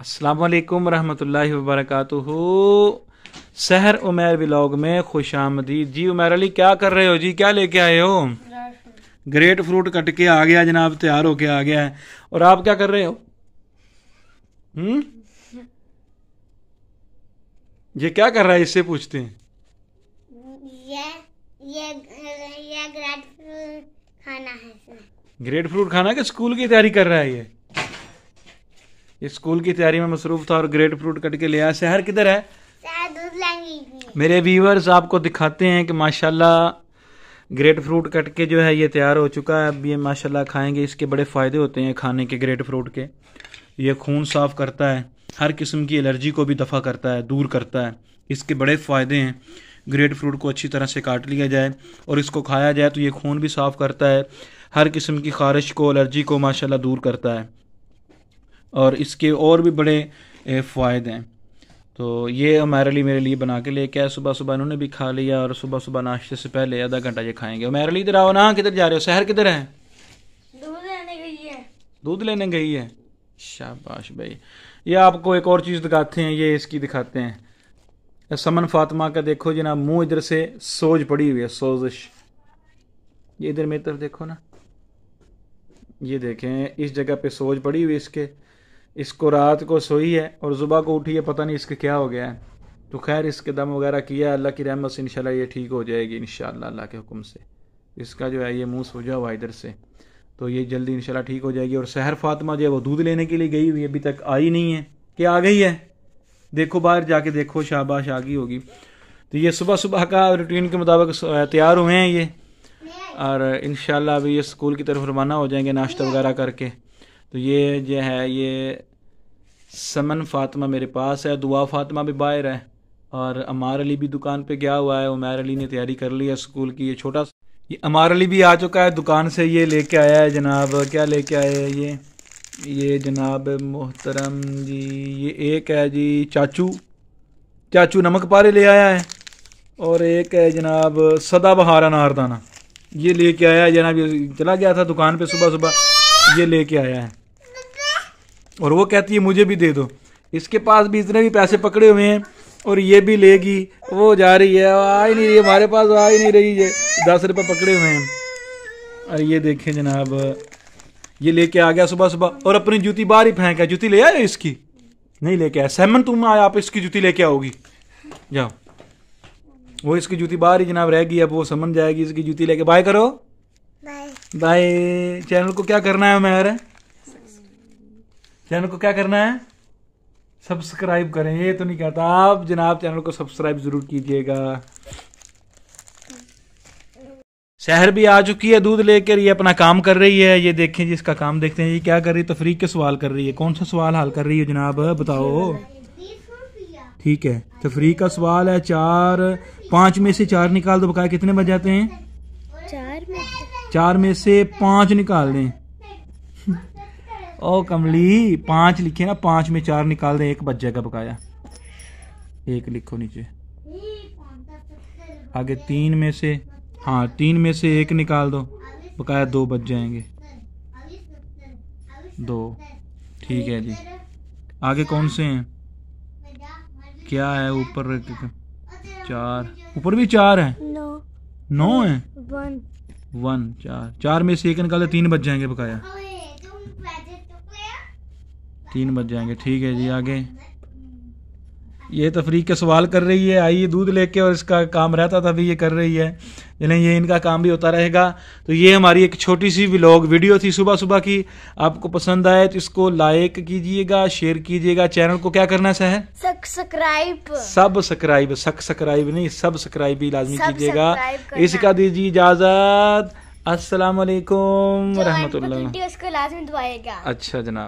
असलकम वरहमल वबरक सहर उमेर ब्लॉग में खुश आमदीद जी उमेर अली क्या कर रहे हो जी क्या लेके आए हो ग्रेट फ्रूट कट के आ गया जनाब तैयार होके आ गया है और आप क्या कर रहे हो ये क्या कर रहा है इससे पूछते हैं ये ये ये ग्रेट फ्रूट खाना है ग्रेट फ्रूट खाना के स्कूल की तैयारी कर रहा है ये ये स्कूल की तैयारी में मसरूफ था और ग्रेट फ्रूट कट के ले आया शहर किधर है मेरे व्यूवर्स आपको दिखाते हैं कि माशाल्लाह ग्रेट फ्रूट कट के जो है ये तैयार हो चुका है अब ये माशाल्लाह खाएंगे इसके बड़े फ़ायदे होते हैं खाने के ग्रेट फ्रूट के ये खून साफ करता है हर किस्म की एलर्जी को भी दफ़ा करता है दूर करता है इसके बड़े फ़ायदे हैं ग्रेट फ्रूट को अच्छी तरह से काट लिया जाए और इसको खाया जाए तो ये खून भी साफ़ करता है हर किस्म की खारिश को एलर्जी को माशाल्लाह दूर करता है और इसके और भी बड़े फ़ायदे हैं तो ये हमारे लिए मेरे लिए बना के लेके आया सुबह सुबह इन्होंने भी खा लिया और सुबह सुबह नाश्ते से पहले आधा घंटा ये खाएंगे हमारे लिए इधर आओ ना किधर जा रहे हो शहर किधर है दूध लेने गई है दूध लेने गई है शाबाश भाई ये आपको एक और चीज़ दिखाते हैं ये इसकी दिखाते हैं समन फातिमा का देखो जी ना मुंह इधर से सोज पड़ी हुई है सोजिश ये इधर मेरी तरफ देखो ना ये देखें इस जगह पे सोज पड़ी हुई इसके इसको रात को सोई है और सुबह को उठी है पता नहीं इसके क्या हो गया है तो खैर इसके दम वगैरह किया अल्लाह की रहमत से इनशाला ये ठीक हो जाएगी इन अल्लाह के हुक्म से इसका जो है ये मुँह सोझा हुआ इधर से तो ये जल्दी इनशाला ठीक हो जाएगी और सहर फातिमा जो है वो दूध लेने के लिए गई हुई अभी तक आई नहीं है कि आ गई है देखो बाहर जाके देखो शाबाश आ गई होगी तो ये सुबह सुबह का रूटीन के मुताबिक तैयार हुए हैं ये और इन अभी ये स्कूल की तरफ रवाना हो जाएंगे नाश्ता वगैरह करके तो ये जो है ये समन फातिमा मेरे पास है दुआ फातिमा भी बाहर है और अमार अली भी दुकान पे गया हुआ है उमैर अली ने तैयारी कर ली है स्कूल की ये छोटा ये अमार अली भी आ चुका है दुकान से ये लेके आया है जनाब क्या लेके आए है ये ये जनाब मोहतरम जी ये एक है जी चाचू चाचू नमक पारे ले आया है और एक है जनाब सदा बहार अनारदाना ये लेके आया है जनाब ये चला गया था दुकान पे सुबह सुबह ये लेके आया है और वो कहती है मुझे भी दे दो इसके पास भी इतने भी पैसे पकड़े हुए हैं और ये भी लेगी वो जा रही है आ ही नहीं रही हमारे पास आ ही नहीं रही ये दस रुपये पकड़े हुए हैं और ये देखें जनाब ये लेके आ गया सुबह सुबह और अपनी जूती बाहर ही फेंका जूती ले आए इसकी नहीं लेके आया सहमन तुम आया आप इसकी जूती लेके आओगी जाओ वो इसकी जूती बाहर ही जनाब रहेगी अब वो समझ जाएगी इसकी जूती लेके बाय करो बाय चैनल को क्या करना है मैर चैनल को क्या करना है सब्सक्राइब करें ये तो नहीं कहता आप जनाब चैनल को सब्सक्राइब जरूर कीजिएगा शहर भी आ चुकी है दूध लेकर ये अपना काम कर रही है ये देखें जी इसका काम देखते हैं ये क्या कर रही है तफरीक के सवाल कर रही है कौन सा सवाल हल कर रही है जनाब बताओ ठीक है तफरी का सवाल है चार पांच में से चार निकाल दो बकाया कितने बज जाते हैं चार में से पांच निकाल दें ओ कमली पांच लिखे ना पांच में चार निकाल दे एक बच जाएगा बकाया एक लिखो नीचे आगे तीन में से हाँ तीन में से एक निकाल दो बकाया दो बच जाएंगे दो ठीक है जी आगे कौन से हैं क्या है ऊपर चार ऊपर भी चार है नौ है वन वन चार चार में से एक निकाल दे तीन बच जाएंगे बकाया तीन बज जाएंगे ठीक है जी आगे ये तफरी तो के सवाल कर रही है आई ये दूध लेके और इसका काम रहता था भी ये कर रही है चलें ये इनका काम भी होता रहेगा तो ये हमारी एक छोटी सी व्लॉग वीडियो थी सुबह सुबह की आपको पसंद आए तो इसको लाइक कीजिएगा शेयर कीजिएगा चैनल को क्या करना है सब्सक्राइब सब्सक्राइब सब्सक्राइब नहीं सब्सक्राइब भी लाजमी कीजिएगा इसका दीजिए इजाज़त असलकम रहमत अच्छा जनाब